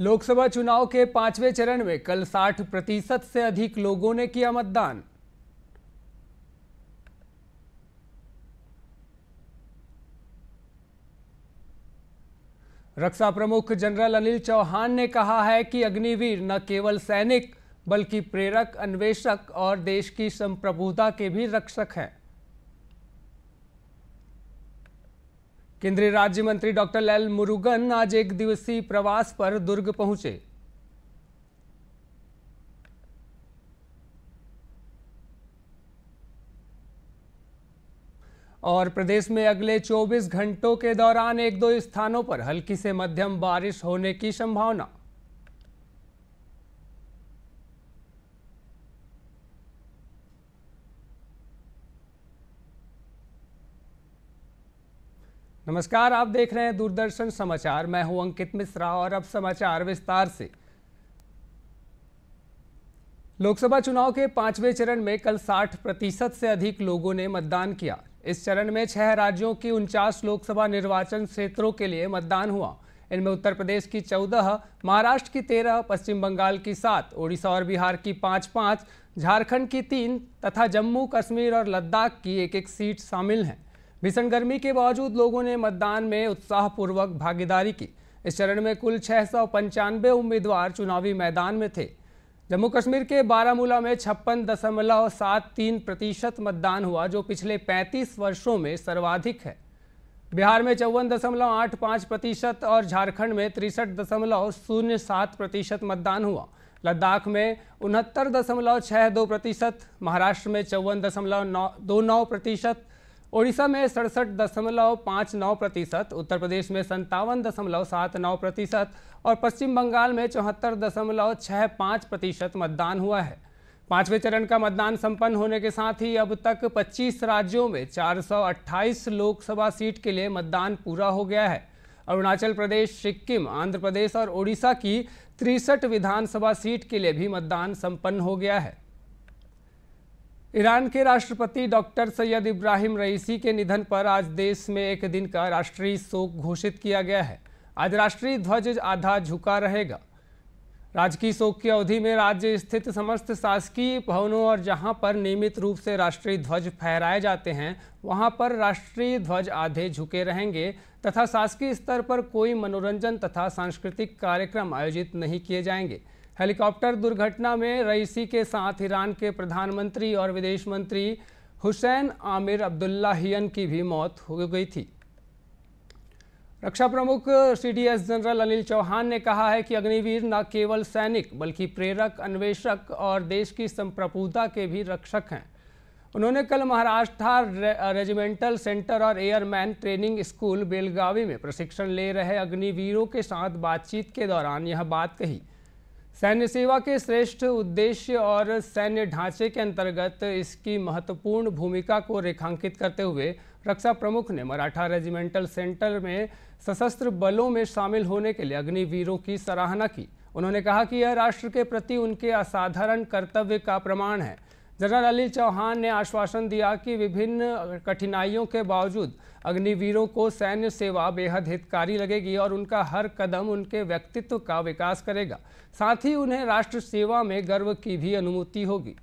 लोकसभा चुनाव के पांचवें चरण में कल 60 प्रतिशत से अधिक लोगों ने किया मतदान रक्षा प्रमुख जनरल अनिल चौहान ने कहा है कि अग्निवीर न केवल सैनिक बल्कि प्रेरक अन्वेषक और देश की संप्रभुता के भी रक्षक हैं केंद्रीय राज्य मंत्री डॉक्टर लाल मुरुगन आज एक दिवसीय प्रवास पर दुर्ग पहुंचे और प्रदेश में अगले 24 घंटों के दौरान एक दो स्थानों पर हल्की से मध्यम बारिश होने की संभावना नमस्कार आप देख रहे हैं दूरदर्शन समाचार मैं हूं अंकित मिश्रा और अब समाचार विस्तार से लोकसभा चुनाव के पांचवें चरण में कल 60 प्रतिशत से अधिक लोगों ने मतदान किया इस चरण में छह राज्यों की उनचास लोकसभा निर्वाचन क्षेत्रों के लिए मतदान हुआ इनमें उत्तर प्रदेश की चौदह महाराष्ट्र की तेरह पश्चिम बंगाल की सात ओडिशा और बिहार की पाँच पाँच झारखंड की तीन तथा जम्मू कश्मीर और लद्दाख की एक एक सीट शामिल हैं भीषण गर्मी के बावजूद लोगों ने मतदान में उत्साहपूर्वक भागीदारी की इस चरण में कुल छः उम्मीदवार चुनावी मैदान में थे जम्मू कश्मीर के बारामूला में छप्पन दशमलव सात तीन प्रतिशत मतदान हुआ जो पिछले 35 वर्षों में सर्वाधिक है बिहार में चौवन दशमलव आठ पाँच प्रतिशत और झारखंड में तिरसठ दशमलव शून्य सात प्रतिशत मतदान हुआ लद्दाख में उनहत्तर दशमलव छः दो प्रतिशत महाराष्ट्र में चौवन दशमलव नौ दो नौ प्रतिशत ओडिशा में सड़सठ दशमलव पाँच नौ प्रतिशत उत्तर प्रदेश में संतावन दशमलव सात नौ प्रतिशत और पश्चिम बंगाल में चौहत्तर दशमलव छः पाँच प्रतिशत मतदान हुआ है पांचवें चरण का मतदान संपन्न होने के साथ ही अब तक 25 राज्यों में 428 लोकसभा सीट के लिए मतदान पूरा हो गया है अरुणाचल प्रदेश सिक्किम आंध्र प्रदेश और ओडिशा की तिरसठ विधानसभा सीट के लिए भी मतदान संपन्न हो गया है ईरान के राष्ट्रपति डॉक्टर सैयद इब्राहिम रईसी के निधन पर आज देश में एक दिन का राष्ट्रीय शोक घोषित किया गया है आज राष्ट्रीय ध्वज आधा झुका रहेगा राजकीय शोक की अवधि में राज्य स्थित समस्त शासकीय भवनों और जहां पर नियमित रूप से राष्ट्रीय ध्वज फहराए जाते हैं वहां पर राष्ट्रीय ध्वज आधे झुके रहेंगे तथा शासकीय स्तर पर कोई मनोरंजन तथा सांस्कृतिक कार्यक्रम आयोजित नहीं किए जाएंगे हेलीकॉप्टर दुर्घटना में रईसी के साथ ईरान के प्रधानमंत्री और विदेश मंत्री हुसैन आमिर अब्दुल्लाहियन की भी मौत हो गई थी रक्षा प्रमुख सीडीएस जनरल अनिल चौहान ने कहा है कि अग्निवीर न केवल सैनिक बल्कि प्रेरक अन्वेषक और देश की संप्रभुता के भी रक्षक हैं उन्होंने कल महाराष्ट्र रेजिमेंटल सेंटर और एयरमैन ट्रेनिंग स्कूल बेलगावी में प्रशिक्षण ले रहे अग्निवीरों के साथ बातचीत के दौरान यह बात कही सैन्य सेवा के श्रेष्ठ उद्देश्य और सैन्य ढांचे के अंतर्गत इसकी महत्वपूर्ण भूमिका को रेखांकित करते हुए रक्षा प्रमुख ने मराठा रेजिमेंटल सेंटर में सशस्त्र बलों में शामिल होने के लिए अग्निवीरों की सराहना की उन्होंने कहा कि यह राष्ट्र के प्रति उनके असाधारण कर्तव्य का प्रमाण है जनरल अली चौहान ने आश्वासन दिया कि विभिन्न कठिनाइयों के बावजूद अग्निवीरों को सैन्य सेवा बेहद हितकारी लगेगी और उनका हर कदम उनके व्यक्तित्व का विकास करेगा साथ ही उन्हें राष्ट्र सेवा में गर्व की भी अनुमति होगी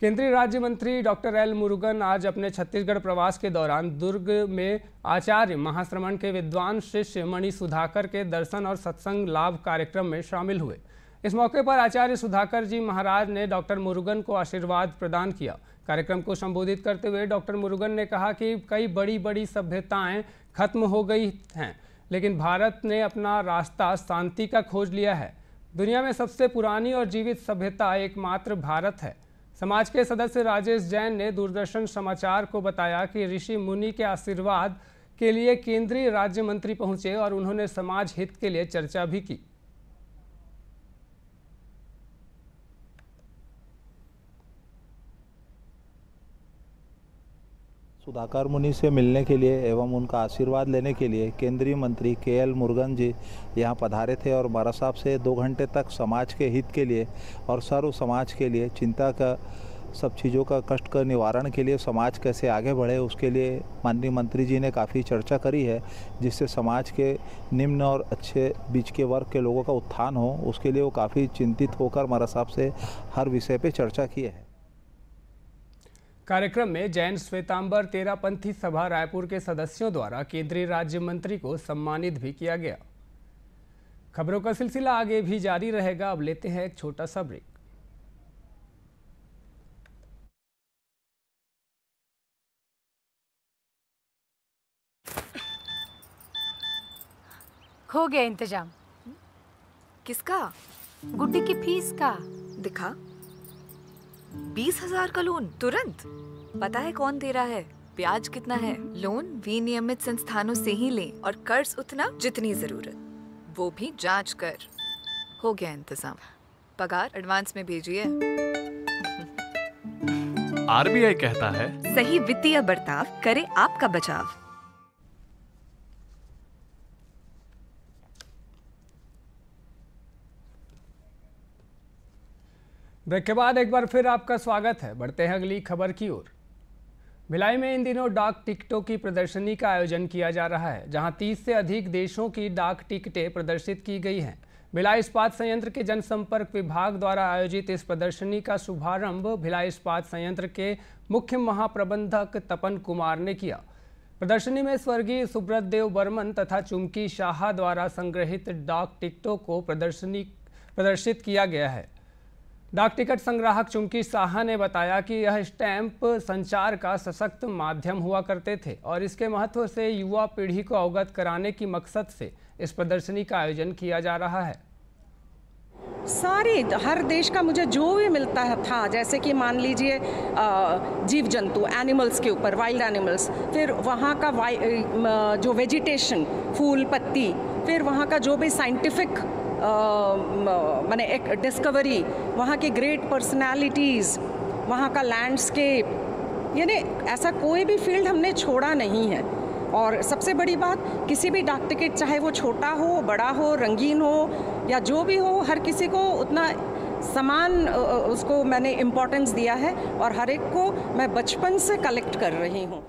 केंद्रीय राज्य मंत्री डॉक्टर एल मुरुगन आज अपने छत्तीसगढ़ प्रवास के दौरान दुर्ग में आचार्य महाश्रमण के विद्वान शिष्य मणि सुधाकर के दर्शन और सत्संग लाभ कार्यक्रम में शामिल हुए इस मौके पर आचार्य सुधाकर जी महाराज ने डॉक्टर मुरुगन को आशीर्वाद प्रदान किया कार्यक्रम को संबोधित करते हुए डॉक्टर मुरुगन ने कहा कि कई बड़ी बड़ी सभ्यताएं खत्म हो गई हैं लेकिन भारत ने अपना रास्ता शांति का खोज लिया है दुनिया में सबसे पुरानी और जीवित सभ्यता एकमात्र भारत है समाज के सदस्य राजेश जैन ने दूरदर्शन समाचार को बताया कि ऋषि मुनि के आशीर्वाद के लिए केंद्रीय राज्य मंत्री पहुंचे और उन्होंने समाज हित के लिए चर्चा भी की सुधाकर मुनि से मिलने के लिए एवं उनका आशीर्वाद लेने के लिए केंद्रीय मंत्री के एल मुर्गन जी यहाँ पधारे थे और मारा साहब से दो घंटे तक समाज के हित के लिए और सर्व समाज के लिए चिंता का सब चीज़ों का कष्ट का निवारण के लिए समाज कैसे आगे बढ़े उसके लिए माननीय मंत्री जी ने काफ़ी चर्चा करी है जिससे समाज के निम्न और अच्छे बीच के वर्ग के लोगों का उत्थान हो उसके लिए वो काफ़ी चिंतित होकर मारा साहब से हर विषय पर चर्चा की है कार्यक्रम में जैन श्वेतांबर तेरापंथी सभा रायपुर के सदस्यों द्वारा केंद्रीय राज्य मंत्री को सम्मानित भी किया गया खबरों का सिलसिला आगे भी जारी रहेगा अब लेते हैं एक छोटा सा ब्रेक हो गया इंतजाम किसका गुड्डी की फीस का दिखा बीस हजार का लोन तुरंत पता है कौन दे रहा है ब्याज कितना है लोन विनियमित संस्थानों से ही लें और कर्ज उतना जितनी जरूरत वो भी जांच कर हो गया इंतजाम पगार एडवांस में भेजिए आरबीआई कहता है सही वित्तीय बर्ताव करे आपका बचाव ब्रेक के बाद एक बार फिर आपका स्वागत है बढ़ते हैं अगली खबर की ओर भिलाई में इन दिनों डाक टिकटों की प्रदर्शनी का आयोजन किया जा रहा है जहां 30 से अधिक देशों की डाक टिकटें प्रदर्शित की गई हैं भिलाई इस्पात संयंत्र के जनसंपर्क विभाग द्वारा आयोजित इस प्रदर्शनी का शुभारंभ भिलाई इस्पात संयंत्र के मुख्य महाप्रबंधक तपन कुमार ने किया प्रदर्शनी में स्वर्गीय सुब्रत देव बर्मन तथा चुमकी शाह द्वारा संग्रहित डाक टिकटों को प्रदर्शनी प्रदर्शित किया गया है डाक टिकट संग्राहक चुमकी साहा ने बताया कि यह स्टैंप संचार का सशक्त माध्यम हुआ करते थे और इसके महत्व से युवा पीढ़ी को अवगत कराने की मकसद से इस प्रदर्शनी का आयोजन किया जा रहा है सारी हर देश का मुझे जो भी मिलता है था जैसे कि मान लीजिए जीव जंतु एनिमल्स के ऊपर वाइल्ड एनिमल्स फिर वहाँ का जो वेजिटेशन फूल पत्ती फिर वहाँ का जो भी साइंटिफिक मैंने एक डिस्कवरी वहाँ के ग्रेट पर्सनालिटीज़ वहाँ का लैंडस्केप यानी ऐसा कोई भी फील्ड हमने छोड़ा नहीं है और सबसे बड़ी बात किसी भी डाक टिकट चाहे वो छोटा हो बड़ा हो रंगीन हो या जो भी हो हर किसी को उतना समान उसको मैंने इम्पोर्टेंस दिया है और हर एक को मैं बचपन से कलेक्ट कर रही हूँ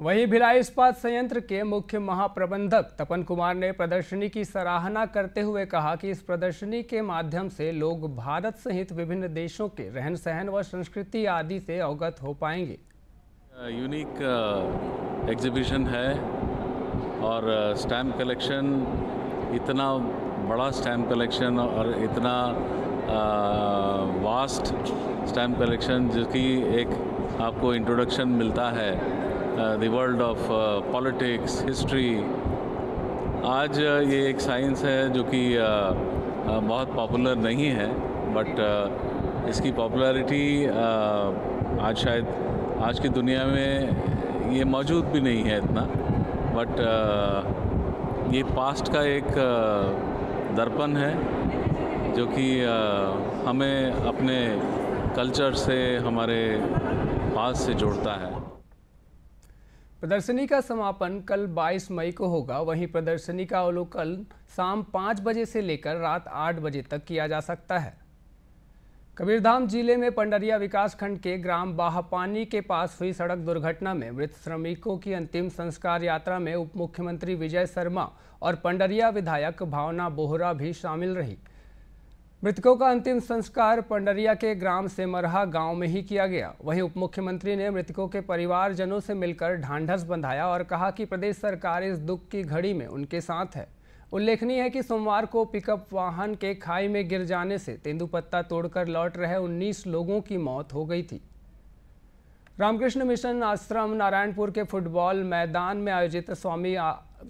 वहीं भिलाई इस्पात संयंत्र के मुख्य महाप्रबंधक तपन कुमार ने प्रदर्शनी की सराहना करते हुए कहा कि इस प्रदर्शनी के माध्यम से लोग भारत सहित विभिन्न देशों के रहन सहन व संस्कृति आदि से अवगत हो पाएंगे यूनिक एग्जीबिशन है और स्टैम्प कलेक्शन इतना बड़ा स्टैम्प कलेक्शन और इतना वास्ट स्टैम्प कलेक्शन जिसकी एक आपको इंट्रोडक्शन मिलता है Uh, the world of uh, politics, history. आज uh, ये एक साइंस है जो कि बहुत पॉपुलर नहीं है बट इसकी पॉपुलैरिटी आज शायद आज की दुनिया में ये मौजूद भी नहीं है इतना बट ये पास्ट का एक दर्पण है जो कि हमें अपने कल्चर से हमारे पास से जोड़ता है प्रदर्शनी का समापन कल 22 मई को होगा वहीं प्रदर्शनी का अवलोकन शाम 5 बजे से लेकर रात 8 बजे तक किया जा सकता है कबीरधाम जिले में पंडरिया विकासखंड के ग्राम बाहपानी के पास हुई सड़क दुर्घटना में मृत श्रमिकों की अंतिम संस्कार यात्रा में उप मुख्यमंत्री विजय शर्मा और पंडरिया विधायक भावना बोहरा भी शामिल रही मृतकों का अंतिम संस्कार पंडरिया के ग्राम सेमरहा गांव में ही किया गया वहीं उप मुख्यमंत्री ने मृतकों के परिवारजनों से मिलकर ढांढस बंधाया और कहा कि प्रदेश सरकार इस दुख की घड़ी में उनके साथ है उल्लेखनीय है कि सोमवार को पिकअप वाहन के खाई में गिर जाने से तेंदुपत्ता तोड़कर लौट रहे 19 लोगों की मौत हो गई थी रामकृष्ण मिशन आश्रम नारायणपुर के फुटबॉल मैदान में आयोजित स्वामी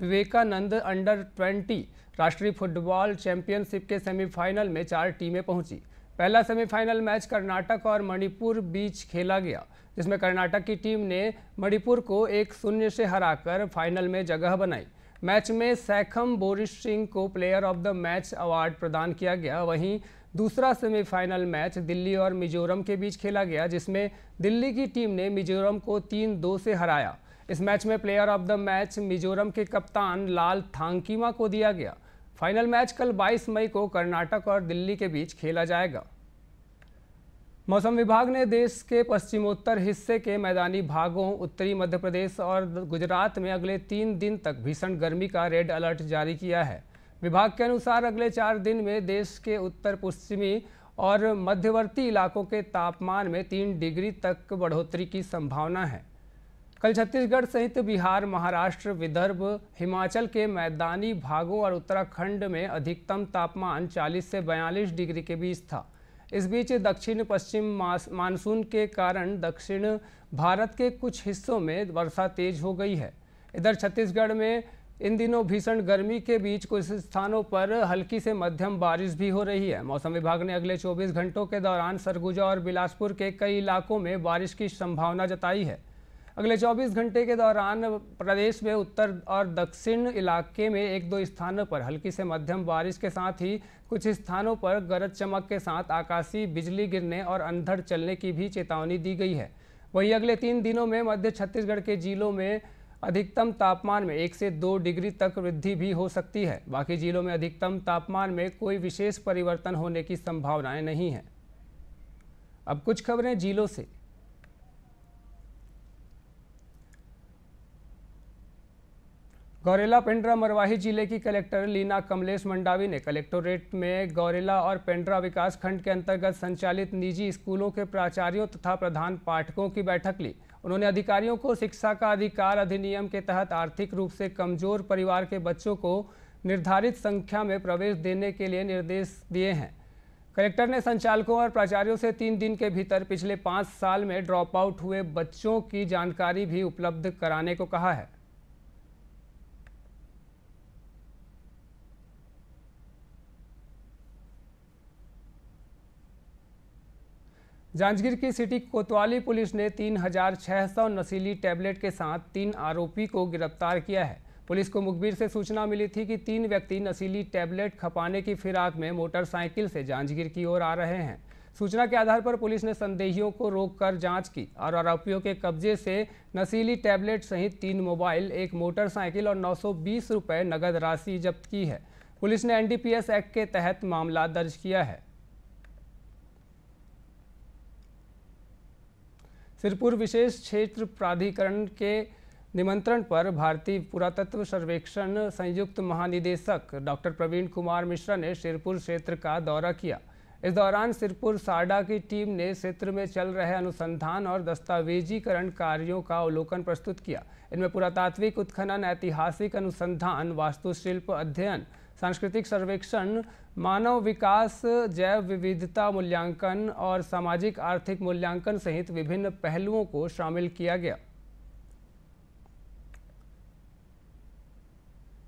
विवेकानंद अंडर ट्वेंटी राष्ट्रीय फुटबॉल चैंपियनशिप के सेमीफाइनल में चार टीमें पहुंची पहला सेमीफाइनल मैच कर्नाटक और मणिपुर बीच खेला गया जिसमें कर्नाटक की टीम ने मणिपुर को एक शून्य से हराकर फाइनल में जगह बनाई मैच में सैखम बोरिश सिंह को player of the match award प्रदान किया गया वहीं दूसरा सेमीफाइनल मैच दिल्ली और मिजोरम के बीच खेला गया जिसमें दिल्ली की टीम ने मिजोरम को तीन दो से हराया इस मैच में player of the match Mizoram के कप्तान लाल थांकीमा को दिया गया फाइनल मैच कल 22 मई को कर्नाटक और दिल्ली के बीच खेला जाएगा मौसम विभाग ने देश के पश्चिमोत्तर हिस्से के मैदानी भागों उत्तरी मध्य प्रदेश और गुजरात में अगले तीन दिन तक भीषण गर्मी का रेड अलर्ट जारी किया है विभाग के अनुसार अगले चार दिन में देश के उत्तर पश्चिमी और मध्यवर्ती इलाकों के तापमान में तीन डिग्री तक बढ़ोतरी की संभावना है कल छत्तीसगढ़ सहित बिहार महाराष्ट्र विदर्भ हिमाचल के मैदानी भागों और उत्तराखंड में अधिकतम तापमान 40 से 42 डिग्री के बीच था इस बीच दक्षिण पश्चिम मानसून के कारण दक्षिण भारत के कुछ हिस्सों में वर्षा तेज हो गई है इधर छत्तीसगढ़ में इन दिनों भीषण गर्मी के बीच कुछ स्थानों पर हल्की से मध्यम बारिश भी हो रही है मौसम विभाग ने अगले 24 घंटों के दौरान सरगुजा और बिलासपुर के कई इलाकों में बारिश की संभावना जताई है अगले 24 घंटे के दौरान प्रदेश में उत्तर और दक्षिण इलाके में एक दो स्थानों पर हल्की से मध्यम बारिश के साथ ही कुछ स्थानों पर गरज चमक के साथ आकाशीय बिजली गिरने और अंधड़ चलने की भी चेतावनी दी गई है वहीं अगले तीन दिनों में मध्य छत्तीसगढ़ के जिलों में अधिकतम तापमान में एक से दो डिग्री तक वृद्धि भी हो सकती है बाकी जिलों में अधिकतम तापमान में कोई विशेष परिवर्तन होने की संभावनाएं नहीं हैं अब कुछ खबरें जिलों से गौरेला पेंड्रा मरवाही जिले की कलेक्टर लीना कमलेश मंडावी ने कलेक्टोरेट में गौरेला और पेंड्रा विकास खंड के अंतर्गत संचालित निजी स्कूलों के प्राचार्यों तथा प्रधान पाठकों की बैठक ली उन्होंने अधिकारियों को शिक्षा का अधिकार अधिनियम के तहत आर्थिक रूप से कमजोर परिवार के बच्चों को निर्धारित संख्या में प्रवेश देने के लिए निर्देश दिए हैं कलेक्टर ने संचालकों और प्राचार्यों से तीन दिन के भीतर पिछले पाँच साल में ड्रॉप आउट हुए बच्चों की जानकारी भी उपलब्ध कराने को कहा है जांजगीर की सिटी कोतवाली पुलिस ने 3,600 नशीली टैबलेट के साथ तीन आरोपी को गिरफ्तार किया है पुलिस को मुखबिर से सूचना मिली थी कि तीन व्यक्ति नशीली टैबलेट खपाने की फिराक में मोटरसाइकिल से जांजगीर की ओर आ रहे हैं सूचना के आधार पर पुलिस ने संदेहियों को रोककर जांच की और आरोपियों के कब्जे से नशीली टैबलेट सहित तीन मोबाइल एक मोटरसाइकिल और बीस रुपये नगद राशि जब्त की है पुलिस ने एनडीपीएस एक्ट के तहत मामला दर्ज किया है सिरपुर विशेष क्षेत्र प्राधिकरण के निमंत्रण पर भारतीय पुरातत्व सर्वेक्षण संयुक्त महानिदेशक डॉक्टर प्रवीण कुमार मिश्रा ने सिरपुर क्षेत्र का दौरा किया इस दौरान सिरपुर साडा की टीम ने क्षेत्र में चल रहे अनुसंधान और दस्तावेजीकरण कार्यों का अवलोकन प्रस्तुत किया इनमें पुरातात्विक उत्खनन ऐतिहासिक अनुसंधान वास्तुशिल्प अध्ययन सांस्कृतिक सर्वेक्षण मानव विकास जैव विविधता मूल्यांकन और सामाजिक आर्थिक मूल्यांकन सहित विभिन्न पहलुओं को शामिल किया गया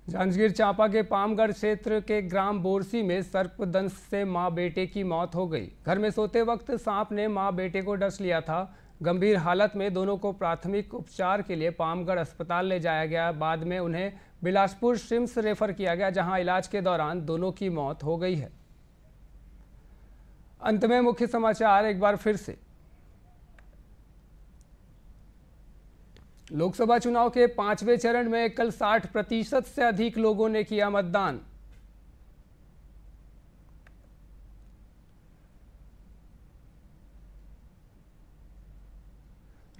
जांजगीर चांपा के पामगढ़ क्षेत्र के ग्राम बोरसी में सर्पदंश से मां बेटे की मौत हो गई घर में सोते वक्त सांप ने मां बेटे को डस लिया था गंभीर हालत में दोनों को प्राथमिक उपचार के लिए पामगढ़ अस्पताल ले जाया गया बाद में उन्हें बिलासपुर सिम्स रेफर किया गया जहां इलाज के दौरान दोनों की मौत हो गई है अंत में मुख्य समाचार एक बार फिर से लोकसभा चुनाव के पांचवें चरण में कल 60 प्रतिशत से अधिक लोगों ने किया मतदान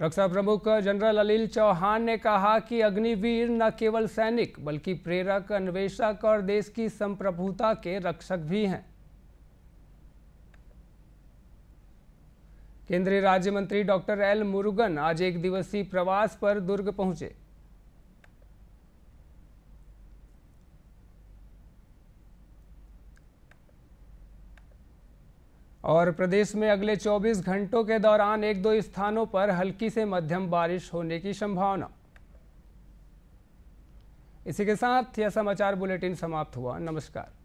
रक्षा प्रमुख जनरल अलील चौहान ने कहा कि अग्निवीर न केवल सैनिक बल्कि प्रेरक अन्वेषक और देश की संप्रभुता के रक्षक भी हैं केंद्रीय राज्य मंत्री डॉक्टर एल मुरुगन आज एक दिवसीय प्रवास पर दुर्ग पहुंचे और प्रदेश में अगले 24 घंटों के दौरान एक दो स्थानों पर हल्की से मध्यम बारिश होने की संभावना इसी के साथ यह समाचार बुलेटिन समाप्त हुआ नमस्कार